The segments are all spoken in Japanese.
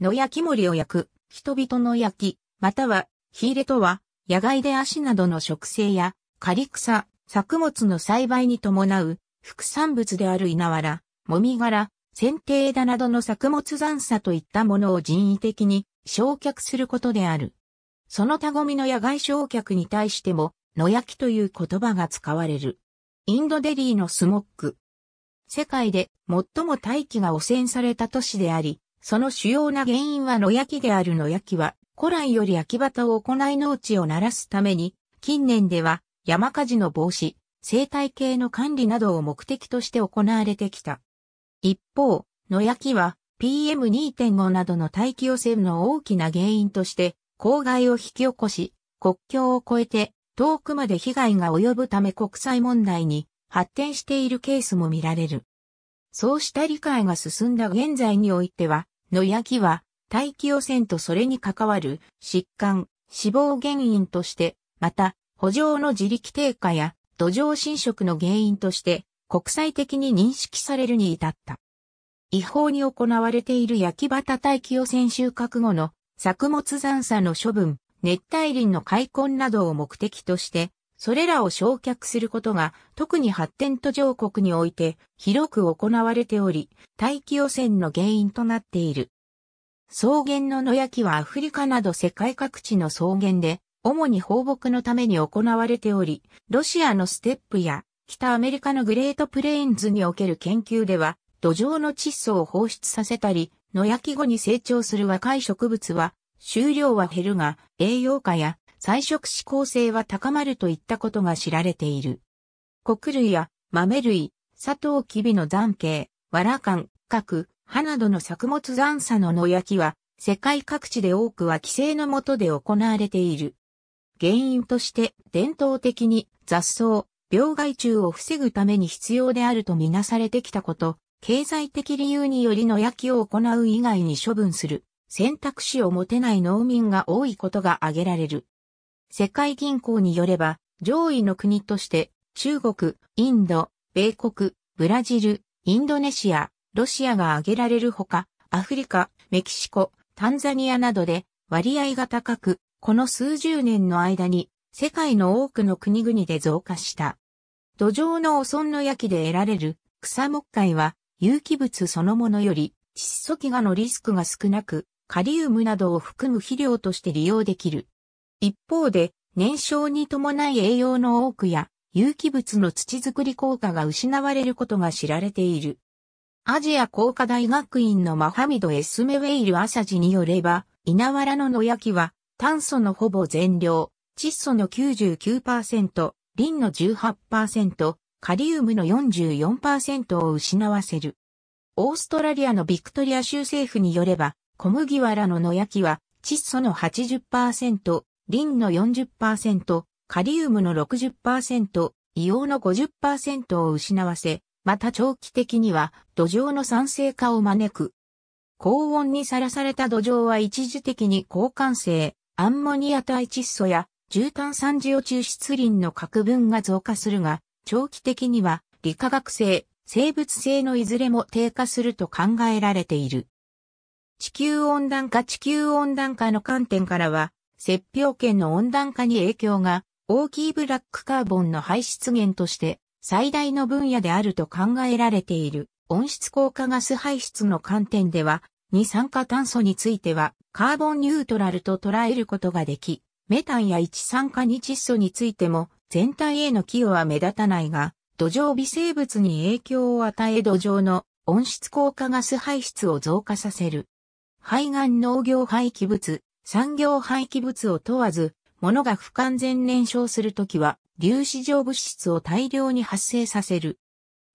野焼き森を焼く、人々の焼き、または、火入れとは、野外で足などの植生や、刈り草、作物の栽培に伴う、副産物である稲わら、もみ殻、剪定枝などの作物残差といったものを人為的に焼却することである。その他ゴミの野外焼却に対しても、野焼きという言葉が使われる。インドデリーのスモック。世界で最も大気が汚染された都市であり、その主要な原因は野焼きである野焼きは、古来より焼き畑を行い農地を鳴らすために、近年では山火事の防止、生態系の管理などを目的として行われてきた。一方、野焼きは PM2.5 などの大気汚染の大きな原因として、公害を引き起こし、国境を越えて遠くまで被害が及ぶため国際問題に発展しているケースも見られる。そうした理解が進んだ現在においては、野焼きは、大気汚染とそれに関わる疾患、死亡原因として、また、補助の自力低下や土壌侵食の原因として国際的に認識されるに至った。違法に行われている焼き畑大気汚染収穫後の作物残差の処分、熱帯林の開墾などを目的としてそれらを焼却することが特に発展途上国において広く行われており、大気汚染の原因となっている。草原の野焼きはアフリカなど世界各地の草原で主に放牧のために行われており、ロシアのステップや北アメリカのグレートプレーンズにおける研究では土壌の窒素を放出させたり、野焼き後に成長する若い植物は、収量は減るが、栄養価や菜食指向性は高まるといったことが知られている。穀類や豆類、砂糖キビの残茎、わらかん、核、葉などの作物残差の野焼きは、世界各地で多くは規制のもとで行われている。原因として伝統的に雑草、病害虫を防ぐために必要であるとみなされてきたこと、経済的理由により野焼きを行う以外に処分する選択肢を持てない農民が多いことが挙げられる。世界銀行によれば、上位の国として、中国、インド、米国、ブラジル、インドネシア、ロシアが挙げられるほか、アフリカ、メキシコ、タンザニアなどで割合が高く、この数十年の間に世界の多くの国々で増加した。土壌の汚損の焼きで得られる草木灰は有機物そのものより窒素飢餓のリスクが少なく、カリウムなどを含む肥料として利用できる。一方で、燃焼に伴い栄養の多くや、有機物の土作り効果が失われることが知られている。アジア工科大学院のマハミド・エスメウェイル・アサジによれば、稲わらの野焼きは、炭素のほぼ全量、窒素の99%、リンの18%、カリウムの44%を失わせる。オーストラリアのビクトリア州政府によれば、小麦わらの野焼きは、窒素の80%、リンの40%、カリウムの60%、硫黄の50%を失わせ、また長期的には土壌の酸性化を招く。高温にさらされた土壌は一時的に交換性、アンモニア対窒素や重炭酸ジオ抽出林の核分が増加するが、長期的には理化学性、生物性のいずれも低下すると考えられている。地球温暖化地球温暖化の観点からは、雪氷圏の温暖化に影響が大きいブラックカーボンの排出源として最大の分野であると考えられている温室効果ガス排出の観点では二酸化炭素についてはカーボンニュートラルと捉えることができ、メタンや一酸化二窒素についても全体への寄与は目立たないが、土壌微生物に影響を与え土壌の温室効果ガス排出を増加させる。肺がん農業廃棄物、産業廃棄物を問わず、物が不完全燃焼するときは、粒子状物質を大量に発生させる。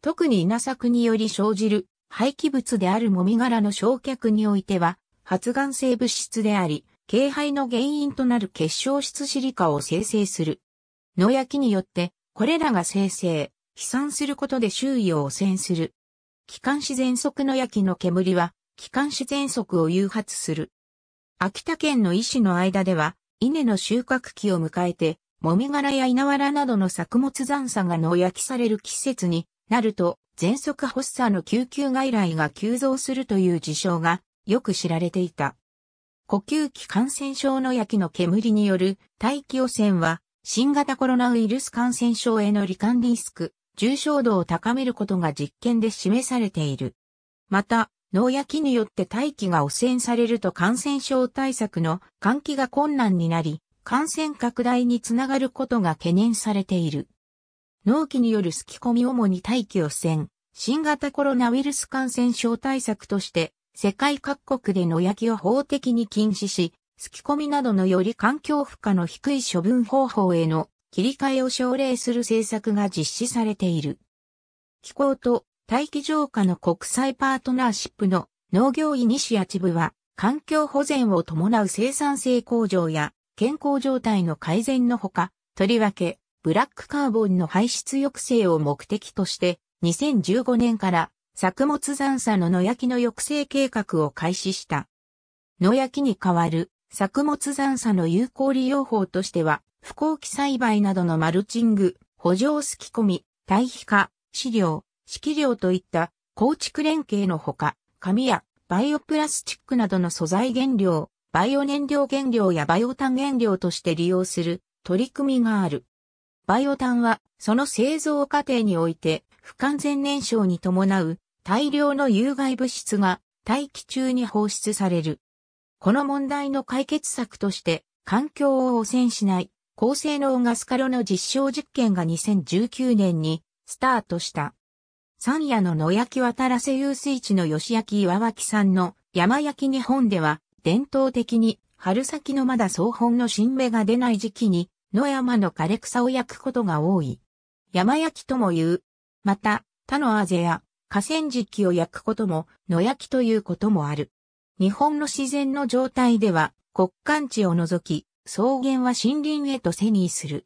特に稲作により生じる廃棄物であるもみ殻の焼却においては、発がん性物質であり、軽廃の原因となる結晶質シリカを生成する。野焼きによって、これらが生成、飛散することで周囲を汚染する。気管支喘息の焼きの煙は、気管支喘息を誘発する。秋田県の医師の間では、稲の収穫期を迎えて、もみ殻や稲わらなどの作物残差が野焼きされる季節になると、喘息発作の救急外来が急増するという事象がよく知られていた。呼吸器感染症の焼きの煙による大気汚染は、新型コロナウイルス感染症への罹患リスク、重症度を高めることが実験で示されている。また、農薬によって大気が汚染されると感染症対策の換気が困難になり、感染拡大につながることが懸念されている。農機によるすき込み主に大気汚染、新型コロナウイルス感染症対策として、世界各国で野焼きを法的に禁止し、すき込みなどのより環境負荷の低い処分方法への切り替えを奨励する政策が実施されている。気候と大気浄化の国際パートナーシップの農業イニシアチブは、環境保全を伴う生産性向上や健康状態の改善のほか、とりわけ、ブラックカーボンの排出抑制を目的として、2015年から作物残差の野焼きの抑制計画を開始した。野焼きに代わる作物残差の有効利用法としては、不耕起栽培などのマルチング、補助をすき込み、堆肥化、飼料、式料といった構築連携のほか、紙やバイオプラスチックなどの素材原料、バイオ燃料原料やバイオ炭原料として利用する取り組みがある。バイオ炭はその製造過程において不完全燃焼に伴う大量の有害物質が大気中に放出される。この問題の解決策として環境を汚染しない高性能ガスカロの実証実験が2019年にスタートした。三夜の野焼き渡らせ遊水地の吉焼岩脇さんの山焼き日本では伝統的に春先のまだ総本の新芽が出ない時期に野山の枯れ草を焼くことが多い。山焼きとも言う。また、他のあぜや河川敷を焼くことも野焼きということもある。日本の自然の状態では国間地を除き草原は森林へと遷移する。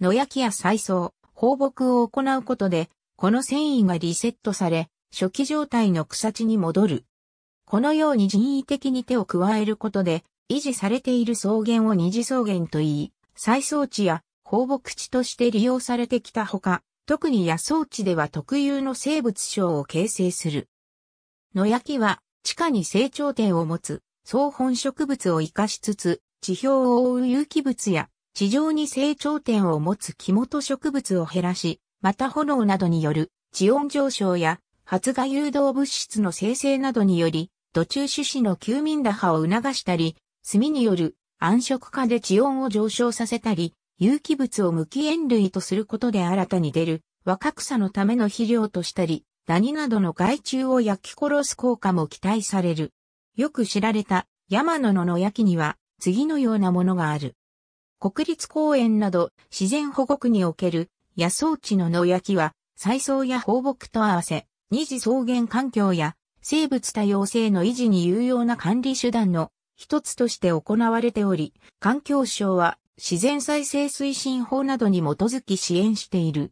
野焼きや再草、放牧を行うことでこの繊維がリセットされ、初期状態の草地に戻る。このように人為的に手を加えることで、維持されている草原を二次草原といい、再装置や放牧地として利用されてきたほか、特に野草地では特有の生物床を形成する。野焼きは地下に成長点を持つ草本植物を生かしつつ、地表を覆う有機物や地上に成長点を持つ木元植物を減らし、また炎などによる地温上昇や発芽誘導物質の生成などにより、土中種子の休眠打破を促したり、炭による暗色化で地温を上昇させたり、有機物を無機塩類とすることで新たに出る若草のための肥料としたり、ダニなどの害虫を焼き殺す効果も期待される。よく知られた山野の野焼きには次のようなものがある。国立公園など自然保護区における野草地の野焼きは、再草や放牧と合わせ、二次草原環境や生物多様性の維持に有用な管理手段の一つとして行われており、環境省は自然再生推進法などに基づき支援している。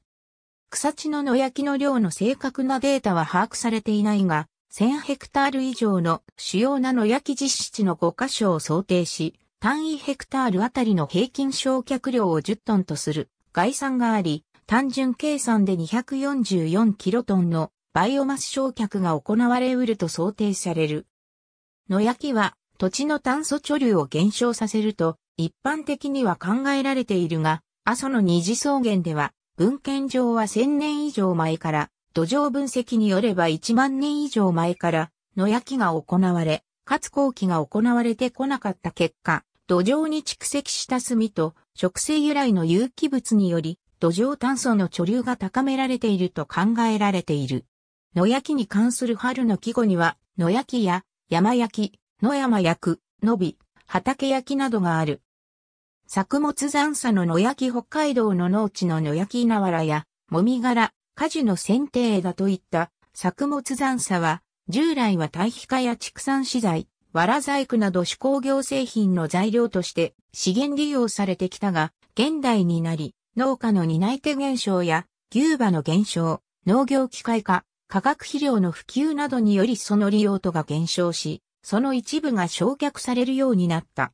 草地の野焼きの量の正確なデータは把握されていないが、1000ヘクタール以上の主要な野焼き実施地の5箇所を想定し、単位ヘクタールあたりの平均焼却量を10トンとする概算があり、単純計算で244キロトンのバイオマス焼却が行われうると想定される。野焼きは土地の炭素貯留を減少させると一般的には考えられているが、阿蘇の二次草原では文献上は1000年以上前から土壌分析によれば1万年以上前から野焼きが行われ、かつ後期が行われてこなかった結果、土壌に蓄積した炭と植生由来の有機物により土壌炭素の貯留が高められていると考えられている。野焼きに関する春の季語には、野焼きや山焼き、野山焼く、野び、畑焼きなどがある。作物残差の野焼き北海道の農地の野焼き稲わらや、もみ殻、果樹の剪定枝といった作物残差は、従来は堆肥化や畜産資材、藁細工など手工業製品の材料として資源利用されてきたが、現代になり、農家の担い手減少や牛馬の減少、農業機械化、化学肥料の普及などによりその利用途が減少し、その一部が焼却されるようになった。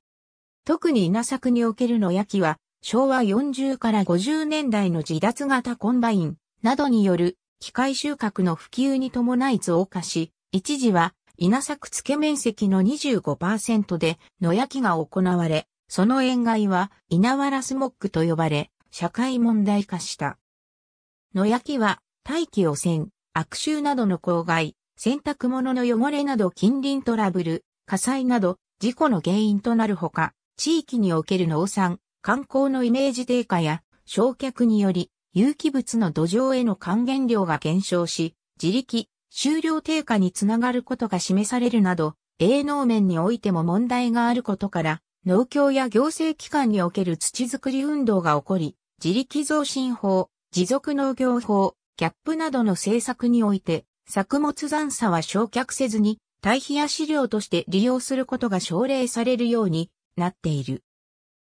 特に稲作における野焼きは、昭和40から50年代の自脱型コンバインなどによる機械収穫の普及に伴い増加し、一時は稲作付け面積の25%で野焼きが行われ、その塩害は稲わらスモックと呼ばれ、社会問題化した。野焼きは、大気汚染、悪臭などの公害、洗濯物の汚れなど近隣トラブル、火災など事故の原因となるほか、地域における農産、観光のイメージ低下や焼却により有機物の土壌への還元量が減少し、自力、収量低下につながることが示されるなど、営農面においても問題があることから、農協や行政機関における土づくり運動が起こり、自力増進法、持続農業法、キャップなどの政策において、作物残差は焼却せずに、堆肥や飼料として利用することが奨励されるようになっている。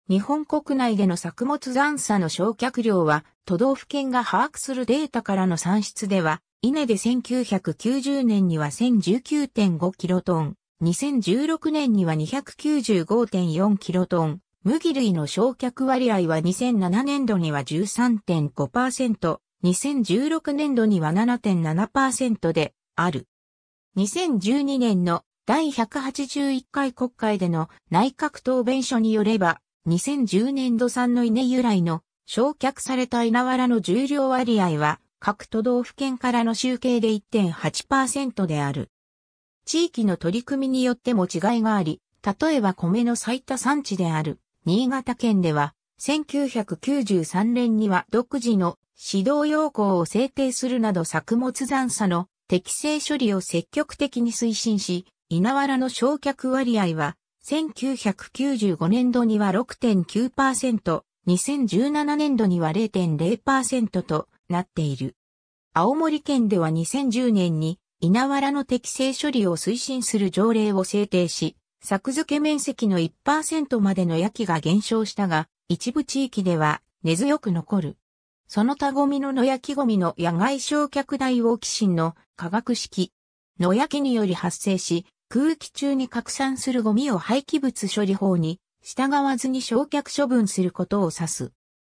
日本国内での作物残差の焼却量は、都道府県が把握するデータからの算出では、稲で1990年には1019.5キロトン、2016年には295.4キロトン、麦類の焼却割合は2007年度には13.5%、2016年度には7.7%である。2012年の第181回国会での内閣答弁書によれば、2010年度産の稲由来の焼却された稲わらの重量割合は各都道府県からの集計で1.8%である。地域の取り組みによっても違いがあり、例えば米の最多産地である新潟県では、1993年には独自の指導要項を制定するなど作物残差の適正処理を積極的に推進し、稲わらの焼却割合は、1995年度には6.9%、2017年度には0.0%となっている。青森県では2010年に稲わらの適正処理を推進する条例を制定し、作付け面積の1%までの焼きが減少したが、一部地域では根強く残る。その他ゴミの野焼きゴミの野外焼却大オキシンの化学式。野焼きにより発生し、空気中に拡散するゴミを廃棄物処理法に従わずに焼却処分することを指す。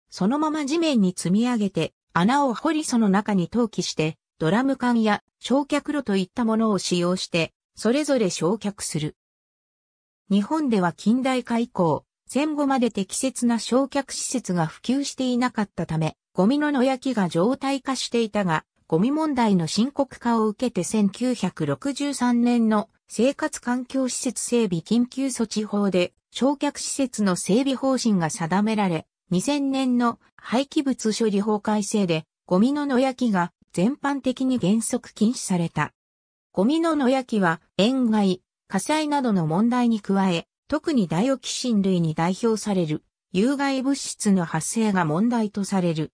そのまま地面に積み上げて穴を掘りその中に投棄して、ドラム缶や焼却炉といったものを使用して、それぞれ焼却する。日本では近代化以降、戦後まで適切な焼却施設が普及していなかったため、ゴミの野焼きが常態化していたが、ゴミ問題の深刻化を受けて1963年の生活環境施設整備緊急措置法で焼却施設の整備方針が定められ、2000年の廃棄物処理法改正でゴミの野焼きが全般的に原則禁止された。ゴミの野焼きは、園外、火災などの問題に加え、特にダイオキシン類に代表される有害物質の発生が問題とされる。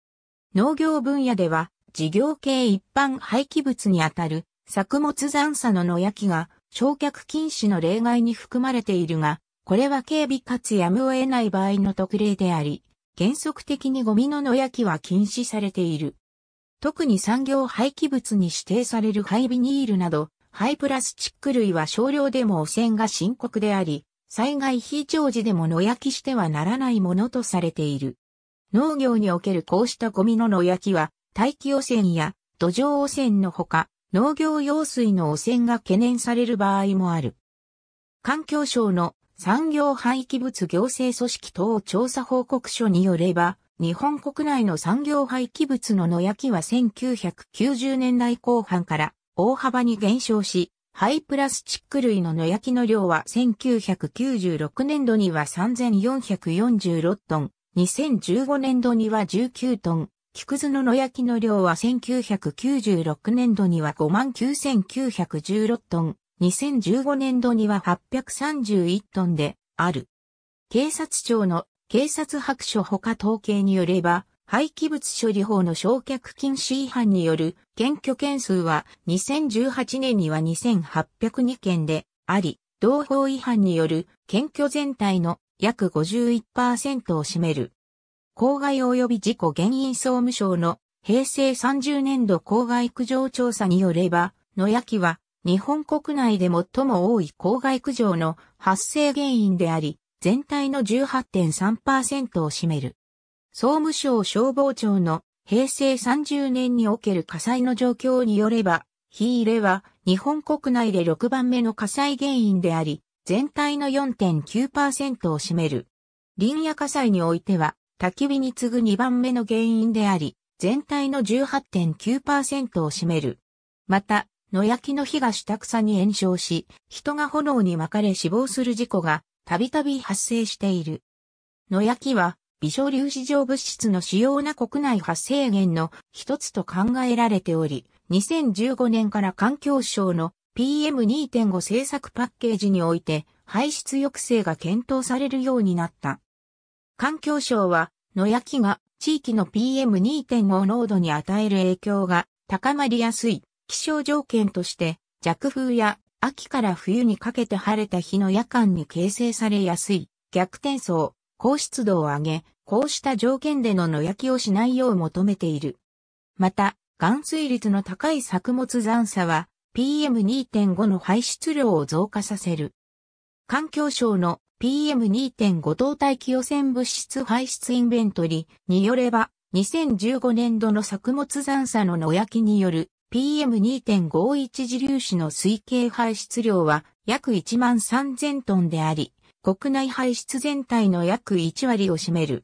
農業分野では、事業系一般廃棄物にあたる作物残差の野焼きが焼却禁止の例外に含まれているが、これは警備かつやむを得ない場合の特例であり、原則的にゴミの野焼きは禁止されている。特に産業廃棄物に指定されるハイビニールなど、廃プラスチック類は少量でも汚染が深刻であり、災害非常時でも野焼きしてはならないものとされている。農業におけるこうしたゴミの野焼きは、大気汚染や土壌汚染のほか、農業用水の汚染が懸念される場合もある。環境省の産業廃棄物行政組織等調査報告書によれば、日本国内の産業廃棄物の野焼きは1990年代後半から大幅に減少し、ハイプラスチック類の野焼きの量は1996年度には3446トン、2015年度には19トン、木くずの野焼きの量は1996年度には59,916トン、2015年度には831トンである。警察庁の警察白書他統計によれば、廃棄物処理法の焼却禁止違反による検挙件数は2018年には2802件であり、同法違反による検挙全体の約51%を占める。公害及び事故原因総務省の平成30年度公害苦情調査によれば、野焼きは日本国内で最も多い公害苦情の発生原因であり、全体の18.3%を占める。総務省消防庁の平成30年における火災の状況によれば、火入れは日本国内で6番目の火災原因であり、全体の4.9%を占める。林野火災においては、焚き火に次ぐ2番目の原因であり、全体の18.9%を占める。また、野焼きの火が下草に炎症し、人が炎に巻かれ死亡する事故がたびたび発生している。野焼きは微小粒子状物質の主要な国内発生源の一つと考えられており、2015年から環境省の PM2.5 政策パッケージにおいて排出抑制が検討されるようになった。環境省は野焼きが地域の PM2.5 濃度に与える影響が高まりやすい気象条件として弱風や秋から冬にかけて晴れた日の夜間に形成されやすい逆転層、高湿度を上げ、こうした条件での野焼きをしないよう求めている。また、含水率の高い作物残差は PM2.5 の排出量を増加させる。環境省の PM2.5 等体気汚染物質排出インベントリによれば、2015年度の作物残差の野焼きによる PM2.51 自粒子の推計排出量は約1万3000トンであり、国内排出全体の約1割を占める。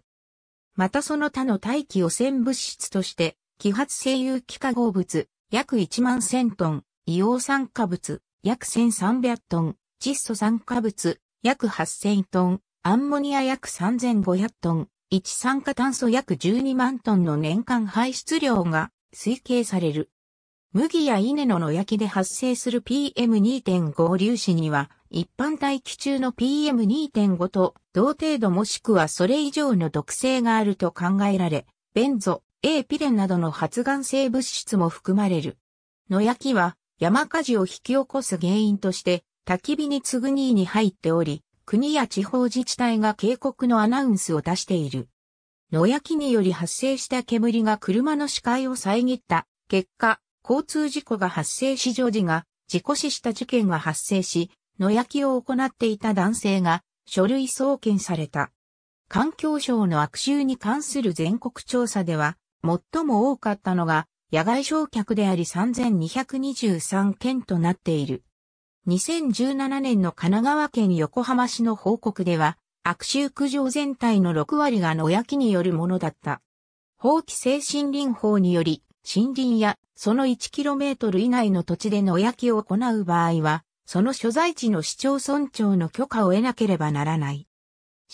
またその他の大気汚染物質として、揮発性有機化合物、約1万1000トン、硫黄酸化物、約1300トン、窒素酸化物、約8000トン、アンモニア約3500トン、一酸化炭素約12万トンの年間排出量が推計される。麦や稲の野焼きで発生する PM2.5 粒子には一般大気中の PM2.5 と同程度もしくはそれ以上の毒性があると考えられ、ベンゾ、エーピレンなどの発がん性物質も含まれる。野焼きは山火事を引き起こす原因として焚き火に次ぐ2位に入っており、国や地方自治体が警告のアナウンスを出している。野焼きにより発生した煙が車の視界を遮った結果、交通事故が発生し常時が事故死した事件が発生し、野焼きを行っていた男性が書類送検された。環境省の悪臭に関する全国調査では、最も多かったのが野外焼却であり3223件となっている。2017年の神奈川県横浜市の報告では、悪臭苦情全体の6割が野焼きによるものだった。法規性森林法により、森林やその 1km 以内の土地で野焼きを行う場合は、その所在地の市町村長の許可を得なければならない。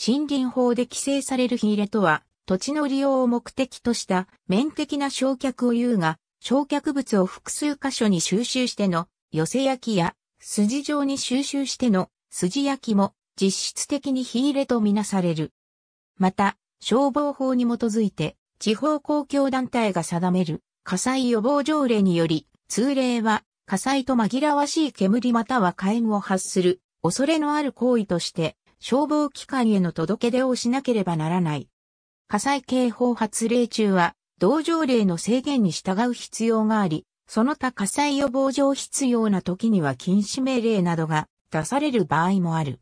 森林法で規制される火入れとは、土地の利用を目的とした面的な焼却を言うが、焼却物を複数箇所に収集しての寄せ焼きや筋状に収集しての筋焼きも実質的に火入れとみなされる。また、消防法に基づいて地方公共団体が定める火災予防条例により、通例は火災と紛らわしい煙または火炎を発する恐れのある行為として、消防機関への届け出をしなければならない。火災警報発令中は、同条例の制限に従う必要があり、その他火災予防上必要な時には禁止命令などが出される場合もある。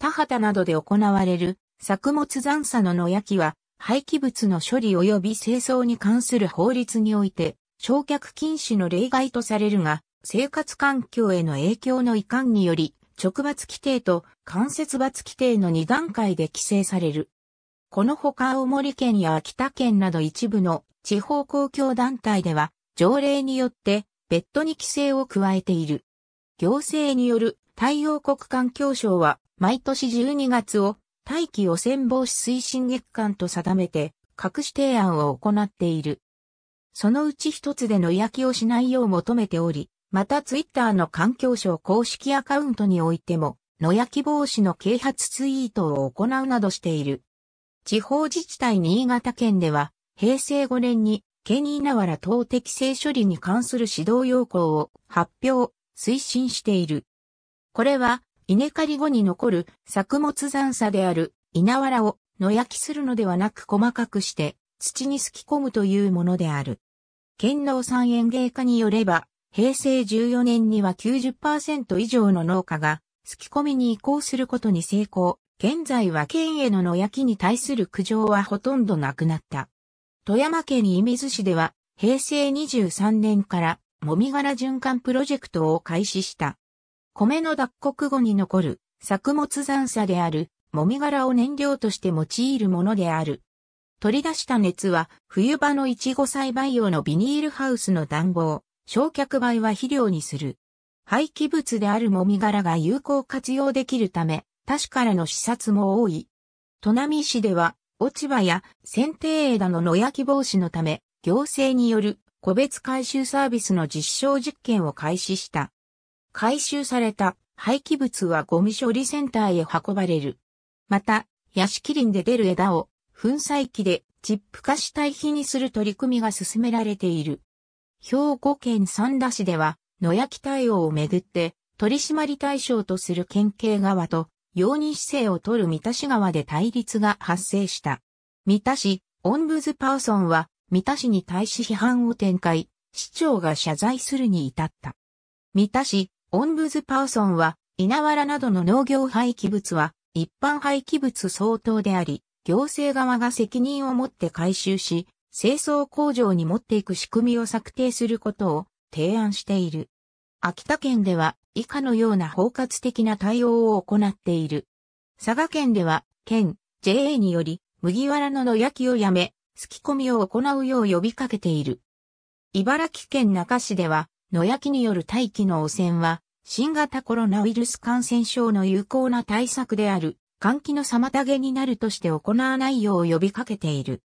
田畑などで行われる作物残差の野焼きは廃棄物の処理及び清掃に関する法律において焼却禁止の例外とされるが、生活環境への影響の遺憾により、直罰規定と間接罰規定の2段階で規制される。このほか青森県や秋田県など一部の地方公共団体では、条例によって別途に規制を加えている。行政による太陽国環境省は、毎年12月を大気汚染防止推進月間と定めて、各種提案を行っている。そのうち一つでの嫌気をしないよう求めており、またツイッターの環境省公式アカウントにおいても、野焼き防止の啓発ツイートを行うなどしている。地方自治体新潟県では、平成5年に、県稲原等適正処理に関する指導要項を発表、推進している。これは、稲刈り後に残る作物残差である稲藁を野焼きするのではなく細かくして土にすき込むというものである。県農産園芸家によれば、平成14年には90%以上の農家が、すき込みに移行することに成功。現在は県への野焼きに対する苦情はほとんどなくなった。富山県射水市では、平成23年から、もみ殻循環プロジェクトを開始した。米の脱穀後に残る作物残差である、もみ殻を燃料として用いるものである。取り出した熱は冬場のいちご栽培用のビニールハウスの暖房、焼却灰は肥料にする。廃棄物であるもみ殻が有効活用できるため、他種からの視察も多い。砺波市では、落ち葉や剪定枝の野焼き防止のため、行政による個別回収サービスの実証実験を開始した。回収された廃棄物はゴミ処理センターへ運ばれる。また、屋敷林で出る枝を粉砕機でチップ化した堆肥にする取り組みが進められている。兵庫県三田市では、野焼き対応をめぐって、取締対象とする県警側と、容認姿勢を取る三田市側で対立が発生した。三田市、オンブズパーソンは、三田市に対し批判を展開、市長が謝罪するに至った。三田市、オンブズパーソンは、稲わらなどの農業廃棄物は、一般廃棄物相当であり、行政側が責任を持って回収し、清掃工場に持っていく仕組みを策定することを提案している。秋田県では以下のような包括的な対応を行っている。佐賀県では、県、JA により、麦わらの野焼きをやめ、すき込みを行うよう呼びかけている。茨城県中市では、野焼きによる大気の汚染は、新型コロナウイルス感染症の有効な対策である。換気の妨げになるとして行わないよう呼びかけている。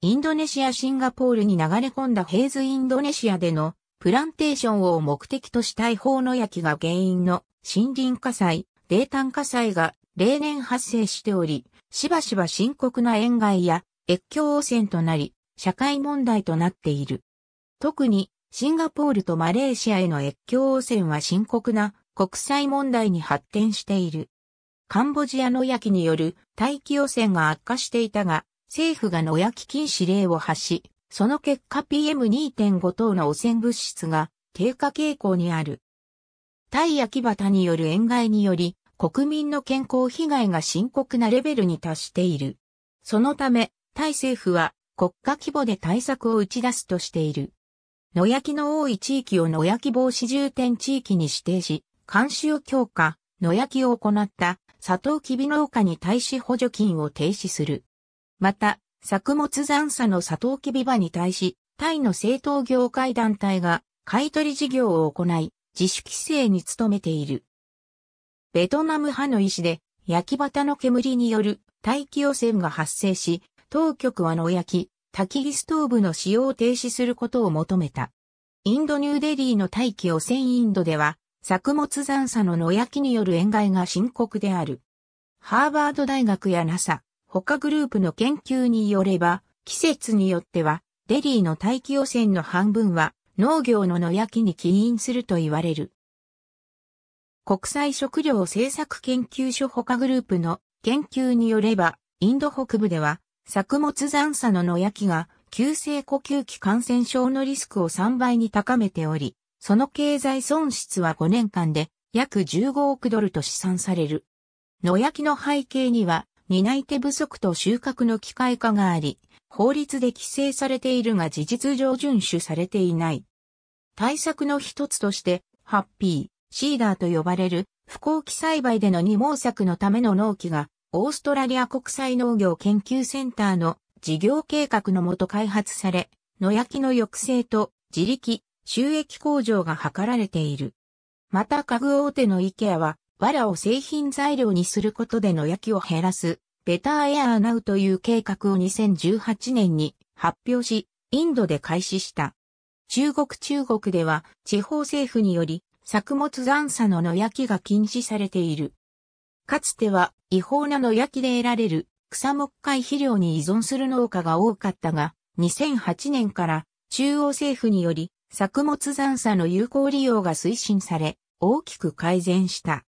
インドネシア・シンガポールに流れ込んだヘイズ・インドネシアでのプランテーションを目的とした違法の焼きが原因の森林火災、冷炭火災が例年発生しており、しばしば深刻な塩害や越境汚染となり、社会問題となっている。特にシンガポールとマレーシアへの越境汚染は深刻な国際問題に発展している。カンボジアの焼きによる大気汚染が悪化していたが、政府が野焼き禁止令を発し、その結果 PM2.5 等の汚染物質が低下傾向にある。タイ焼きタによる塩害により、国民の健康被害が深刻なレベルに達している。そのため、タイ政府は国家規模で対策を打ち出すとしている。野焼きの多い地域を野焼き防止重点地域に指定し、監視を強化、野焼きを行ったサトウキビ農家に対し補助金を停止する。また、作物残差のサトウキビ場に対し、タイの政党業界団体が買取事業を行い、自主規制に努めている。ベトナム派の医師で、焼き畑の煙による大気汚染が発生し、当局は野焼き、焚き火ストーブの使用を停止することを求めた。インドニューデリーの大気汚染インドでは、作物残差の野焼きによる塩害が深刻である。ハーバード大学や NASA、他グループの研究によれば、季節によっては、デリーの大気汚染の半分は農業の野焼きに起因すると言われる。国際食料政策研究所他グループの研究によれば、インド北部では作物残差の野焼きが急性呼吸器感染症のリスクを3倍に高めており、その経済損失は5年間で約15億ドルと試算される。野焼きの背景には担い手不足と収穫の機械化があり、法律で規制されているが事実上遵守されていない。対策の一つとして、ハッピー、シーダーと呼ばれる不幸期栽培での二毛作のための農機が、オーストラリア国際農業研究センターの事業計画のもと開発され、野焼きの抑制と自力、収益向上が図られている。また家具大手のイケアは、藁を製品材料にすることで野焼きを減らす、ベターエアーナウという計画を2018年に発表し、インドで開始した。中国中国では、地方政府により、作物残差の野焼きが禁止されている。かつては、違法な野焼きで得られる草木灰肥料に依存する農家が多かったが、2008年から中央政府により作物残差の有効利用が推進され、大きく改善した。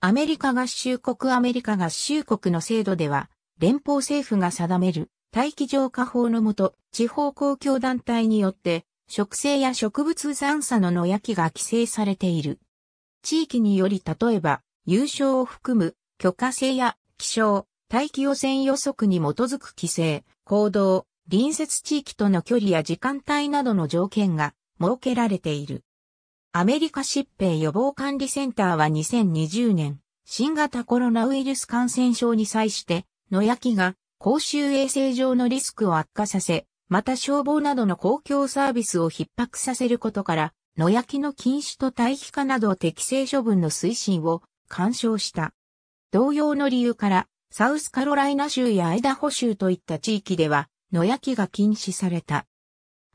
アメリカ合衆国アメリカ合衆国の制度では、連邦政府が定める大気浄化法のもと、地方公共団体によって、植生や植物残差の野焼きが規制されている。地域により例えば、優勝を含む許可制や気象、大気汚染予測に基づく規制、行動、隣接地域との距離や時間帯などの条件が設けられている。アメリカ疾病予防管理センターは2020年、新型コロナウイルス感染症に際して、野焼きが公衆衛生上のリスクを悪化させ、また消防などの公共サービスを逼迫させることから、野焼きの禁止と待機化など適正処分の推進を干渉した。同様の理由から、サウスカロライナ州やアイダホ州といった地域では、野焼きが禁止された。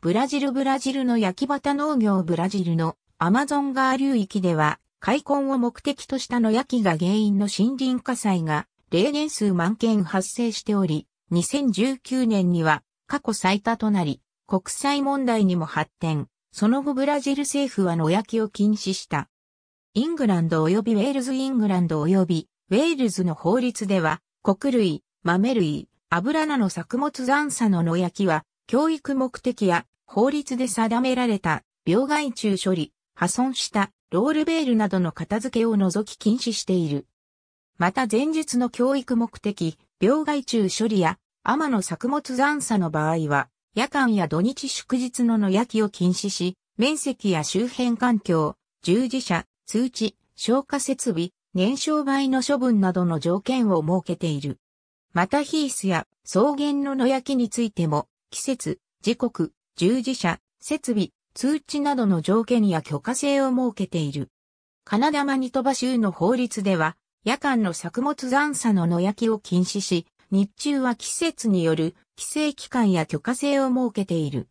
ブラジルブラジルの焼き畑農業ブラジルのアマゾン川流域では、開墾を目的とした野焼きが原因の森林火災が、例年数万件発生しており、2019年には過去最多となり、国際問題にも発展。その後ブラジル政府は野焼きを禁止した。イングランド及びウェールズイングランド及びウェールズの法律では、穀類、豆類、油なの作物残差の野焼きは、教育目的や法律で定められた病害虫処理、破損したロールベールなどの片付けを除き禁止している。また前述の教育目的、病害虫処理や天の作物残差の場合は、夜間や土日祝日の野焼きを禁止し、面積や周辺環境、従事者、通知、消火設備、燃焼倍の処分などの条件を設けている。またヒースや草原の野焼きについても、季節、時刻、従事者、設備、通知などの条件や許可制を設けている。カナダマニトバ州の法律では、夜間の作物残差の野焼きを禁止し、日中は季節による規制期間や許可制を設けている。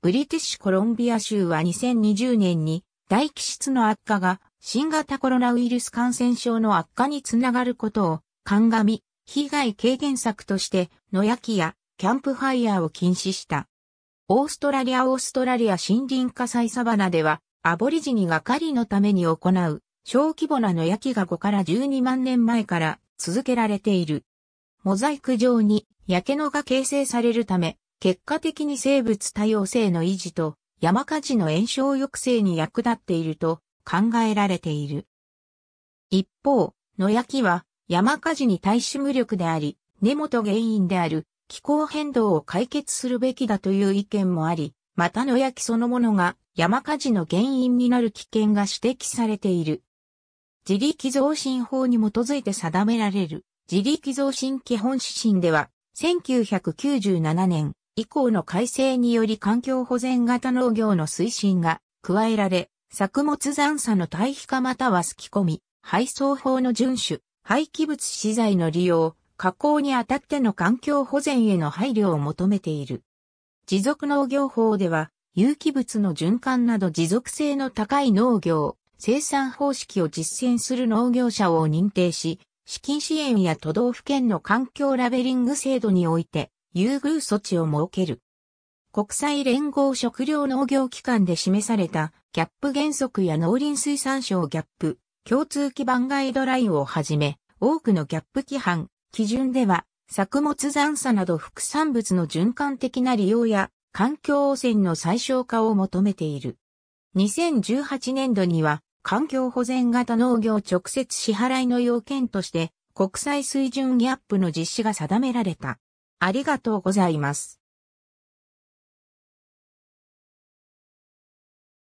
ブリティッシュコロンビア州は2020年に大気質の悪化が新型コロナウイルス感染症の悪化につながることを鑑み、被害軽減策として野焼きやキャンプファイヤーを禁止した。オーストラリアオーストラリア森林火災サバナでは、アボリジニが狩りのために行う、小規模な野焼きが5から12万年前から続けられている。モザイク上に焼け野が形成されるため、結果的に生物多様性の維持と山火事の炎症抑制に役立っていると考えられている。一方、野焼きは山火事に対し無力であり、根元原因である気候変動を解決するべきだという意見もあり、また野焼きそのものが山火事の原因になる危険が指摘されている。自力増進法に基づいて定められる自力増進基本指針では、1997年以降の改正により環境保全型農業の推進が加えられ、作物残差の堆肥化またはすき込み、配送法の遵守、廃棄物資材の利用、加工にあたっての環境保全への配慮を求めている。持続農業法では、有機物の循環など持続性の高い農業、生産方式を実践する農業者を認定し、資金支援や都道府県の環境ラベリング制度において、優遇措置を設ける。国際連合食料農業機関で示された、ギャップ原則や農林水産省ギャップ、共通基盤ガイドラインをはじめ、多くのギャップ規範、基準では、作物残差など副産物の循環的な利用や環境汚染の最小化を求めている。2018年度には環境保全型農業直接支払いの要件として国際水準ギャップの実施が定められた。ありがとうございます。